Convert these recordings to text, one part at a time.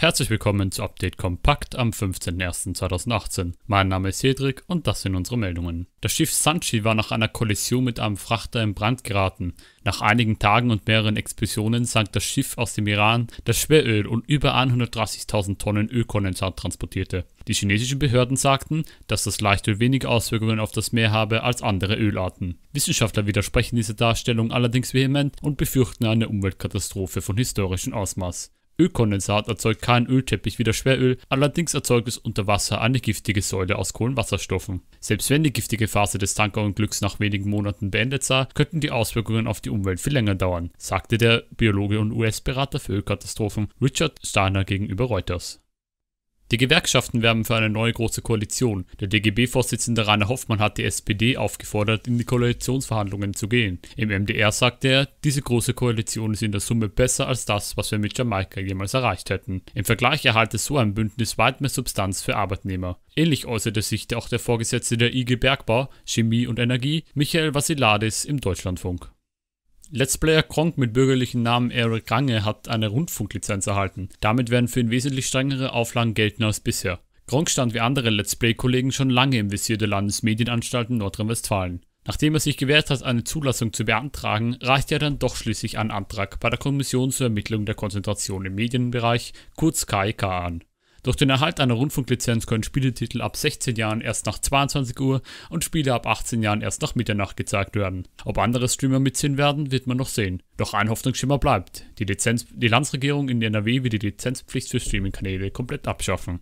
Herzlich willkommen zu Update Kompakt am 15.01.2018. Mein Name ist Cedric und das sind unsere Meldungen. Das Schiff Sanchi war nach einer Kollision mit einem Frachter in Brand geraten. Nach einigen Tagen und mehreren Explosionen sank das Schiff aus dem Iran, das Schweröl und über 130.000 Tonnen Ölkondensat transportierte. Die chinesischen Behörden sagten, dass das Leichtöl wenig Auswirkungen auf das Meer habe als andere Ölarten. Wissenschaftler widersprechen dieser Darstellung allerdings vehement und befürchten eine Umweltkatastrophe von historischem Ausmaß. Ölkondensat erzeugt keinen Ölteppich wie das Schweröl, allerdings erzeugt es unter Wasser eine giftige Säule aus Kohlenwasserstoffen. Selbst wenn die giftige Phase des Tankerunglücks nach wenigen Monaten beendet sei, könnten die Auswirkungen auf die Umwelt viel länger dauern, sagte der Biologe und US-Berater für Ölkatastrophen Richard Steiner gegenüber Reuters. Die Gewerkschaften werben für eine neue große Koalition. Der DGB-Vorsitzende Rainer Hoffmann hat die SPD aufgefordert, in die Koalitionsverhandlungen zu gehen. Im MDR sagte er, diese große Koalition ist in der Summe besser als das, was wir mit Jamaika jemals erreicht hätten. Im Vergleich erhalte so ein Bündnis weit mehr Substanz für Arbeitnehmer. Ähnlich äußerte sich auch der Vorgesetzte der IG Bergbau, Chemie und Energie, Michael Vassiladis im Deutschlandfunk. Let's Player Kronk mit bürgerlichen Namen Eric Range hat eine Rundfunklizenz erhalten. Damit werden für ihn wesentlich strengere Auflagen gelten als bisher. Gronk stand wie andere Let's Play-Kollegen schon lange im Visier der Landesmedienanstalten Nordrhein-Westfalen. Nachdem er sich gewehrt hat, eine Zulassung zu beantragen, reichte er dann doch schließlich einen Antrag bei der Kommission zur Ermittlung der Konzentration im Medienbereich, kurz KIK, e an. Durch den Erhalt einer Rundfunklizenz können Spieletitel ab 16 Jahren erst nach 22 Uhr und Spiele ab 18 Jahren erst nach Mitternacht gezeigt werden. Ob andere Streamer mitziehen werden, wird man noch sehen. Doch ein Hoffnungsschimmer bleibt. Die, Lizenz die Landesregierung in NRW will die Lizenzpflicht für Streaming-Kanäle komplett abschaffen.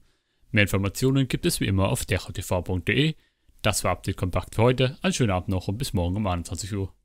Mehr Informationen gibt es wie immer auf derotv.de. Das war Update Kompakt für heute. Einen schönen Abend noch und bis morgen um 21 Uhr.